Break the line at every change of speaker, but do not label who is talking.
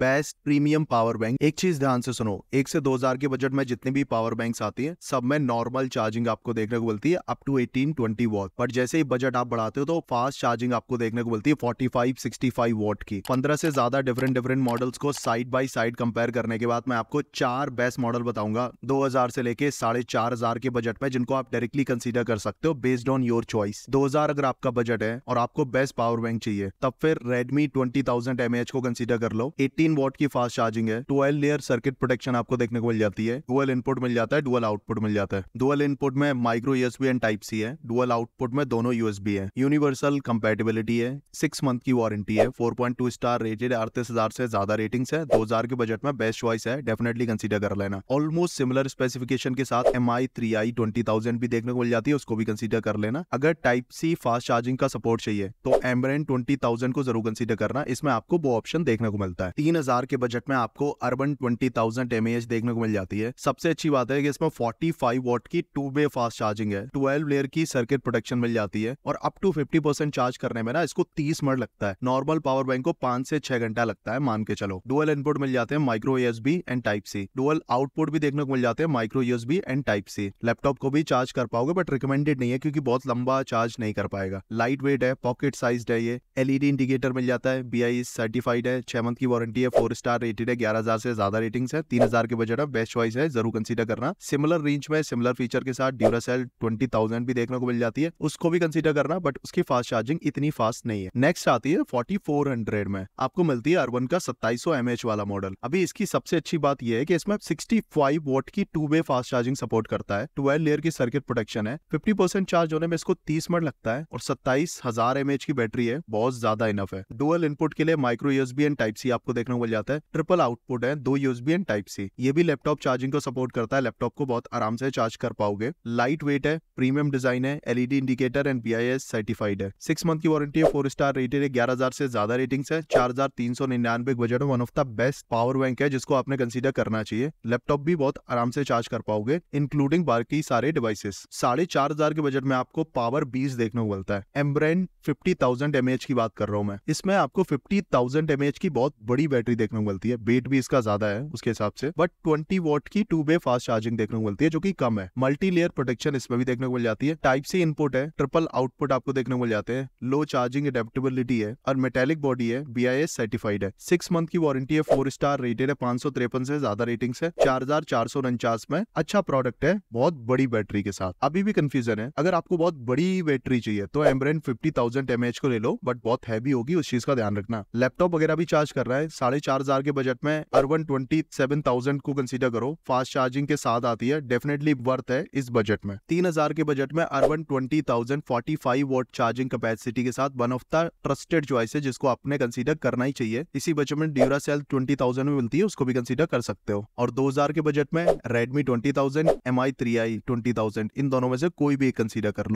best premium power bank एक चीज ध्यान से सुनो एक से दो हजार के बजट में जितने भी पावर बैंक आती है सब में नॉर्मल चार्जिंग आपको देखने को मिलती है up to eighteen twenty watt पर जैसे ही बजट आप बढ़ाते हो तो फास्ट चार्जिंग आपको देखने को मिलती है forty five sixty five watt की पंद्रह से ज्यादा डिफरेंट डिफरेंट मॉडल्स को साइड बाई साइड कंपेयर करने के बाद मैं आपको चार बेस्ट मॉडल बताऊंगा दो हजार से लेकर साढ़े चार हजार के बजट में जिनको आप डायरेक्टली कंसिडर कर सकते हो बेस्ड ऑन योर चॉइस दो हजार अगर आपका बजट है और आपको बेस्ट पावर बैंक चाहिए तब फिर रेडमी ट्वेंटी थाउजेंड एमएच को कंसिडर कर लो एटी एटीन वॉट की फास्ट चार्जिंग है ट्वेल्व लेयर सर्किट प्रोटेक्शन आपको देखने को मिल जाती है डुअल इनपुट मिल जाता है डुअल आउटपुट मिल जाता है डुअल इनपुट में micro USB and type C है डुअल आउटपुट में दोनों यूएसबी है यूनिवर्सल कंपेटेबिलिटी है सिक्स मंथ की वारंटी है four point two star rated अड़तीस हजार से ज्यादा रेटिंग्स है दो हजार के बजट में बेस्ट चॉइस है डेफिनेटली कंसिडर कर लेना ऑलमोस्ट सिमिलर स्पेसिफिकेशन के साथ M I three I twenty thousand भी देखने को मिल जाती है उसको भी कंसिडर कर लेना अगर टाइप सी फास्ट चार्जिंग का सपोर्ट चाहिए तो एमरेन ट्वेंटी थाउजेंड को जरूर कंसिडर करना इसमें आपको वो ऑप्शन देखने को मिलता है तीन तीन हजार के बजट में आपको अर्बन ट्वेंटी थाउजेंड एम देखने को मिल जाती है सबसे अच्छी बात है कि इसमें फोर्टी फाइव वॉट की टू वे फास्ट चार्जिंग है ट्वेल्व लेयर की सर्किट प्रोटेक्शन मिल जाती है और up to fifty percent charge करने में ना इसको तीस मिनट लगता है नॉर्मल पावर बैंक को पांच से छह घंटा लगता है मान के चलो डुअल इनपुट मिल जाते हैं micro S and type C dual output भी देखने को मिल जाते हैं micro S and type C laptop को भी चार्ज कर पाओगे बट रिकमेंडेड नहीं है क्योंकि बहुत लंबा चार्ज नहीं कर पाएगा लाइट वेट है पॉकेट साइज है ये एलईडी इंडिकेटर e मिल जाता है बी सर्टिफाइड है छह मंथ की वारंटी है फोर स्टार रेटेड है ग्यारह हजार से ज्यादा रेटिंग है तीन हजार के बजट है बेस्ट चॉइस है जरूर कंसिडर करना सिमिलर रेंज में सिमिलर फीचर के साथ ड्यूरासेल ट्वेंटी थाउजेंड भी देखने को मिल जाती है उसको भी कंसिडर करना बट उसकी फास्ट चार्जिंग इतनी फास्ट नहीं है नेक्स्ट आती है फोर्टी फोर हंड्रेड में आपको मिलती है अर्बन का सत्ताईस सौ एमएच वाला मॉडल अभी इसकी सबसे अच्छी बात यह है कि इसमें सिक्सटी फाइव वोट की two way fast charging support करता है ट्वेल्व लेयर की सर्किट प्रोटेक्शन है फिफ्टी परसेंट चार्ज होने में इसको तीस मिनट लगता है और सत्ताईस हजार एमएच की बैटरी है बहुत ज्यादा इनफ है डुअल इनपुट के लिए micro USB and type C आपको देखने देखने को मिल जाता है ट्रिपल आउटपुट है दो यूएसबी एंड टाइप सी ये भी लैपटॉप चार्जिंग को सपोर्ट करता है लैपटॉप को बहुत आराम से चार्ज कर पाओगे लाइट वेट है प्रीमियम डिजाइन है LED indicator and B certified है सिक्स मंथ की वारंटी है फोर स्टार रेटेड है ग्यारह से ज्यादा रेटिंग है चार हजार तीन सौ निन्यानवे budget one of the best power bank है जिसको आपने कंसिडर करना चाहिए लैपटॉप भी बहुत आराम से चार्ज कर पाओगे इंक्लूडिंग बाकी सारे डिवाइसेस साढ़े चार हजार के बजट में आपको पावर बीस देखने को मिलता है एम्ब्रेन फिफ्टी थाउजेंड एमएच की बात कर रहा हूँ मैं इसमें आपको फिफ्टी थाउजेंड एमएच की बहुत बड़ी बैटरी बैटरी देखने को मिलती है वेट भी इसका ज्यादा है उसके हिसाब से बट ट्वेंटी वोट की टू वे फास्ट चार्जिंग देखने को मिलती है जो की कम है मल्टी लेयर प्रोटेक्शन इसमें भी देखने को मिल जाती है टाइप सी इनपुट है ट्रिपल आउटपुट आपको देखने को मिल जाते हैं लो चार्जिंग एडेप्टेबिलिटी है और मेटेलिक बॉडी है बी आई एस सर्टिफाइड है सिक्स मंथ की वारंटी है फोर स्टार रेटेड है पांच सौ तिरपन से ज्यादा रेटिंग है चार हजार चार सौ उनचास में अच्छा प्रोडक्ट है बहुत बड़ी बैटरी के साथ अभी भी कंफ्यूजन है अगर आपको बहुत बड़ी बैटरी चाहिए तो एमब्रेन फिफ्टी थाउजेंड एमएच को ले लो बट बहुत हैवी होगी उस चीज का ध्यान रखना लैपटॉप वगैरह भी चार्ज कर रहा है साढ़े साढ़े चार हजार के बजट में अर्बन ट्वेंटी सेवन थाउजेंड को कंसिडर करो फास्ट चार्जिंग के साथ आती है डेफिनेटली वर्थ है इस बजट में तीन हजार के बजट में Urban twenty thousand forty five watt charging capacity के साथ one of the trusted choice है जिसको आपने कंसिडर करना ही चाहिए इसी बजट में ड्यूरा सेल ट्वेंटी थाउजेंड में मिलती है उसको भी कंसिडर कर सकते हो और दो हजार के बजट में Redmi twenty thousand M I three I twenty thousand इन दोनों में से कोई भी कंसिडर कर लो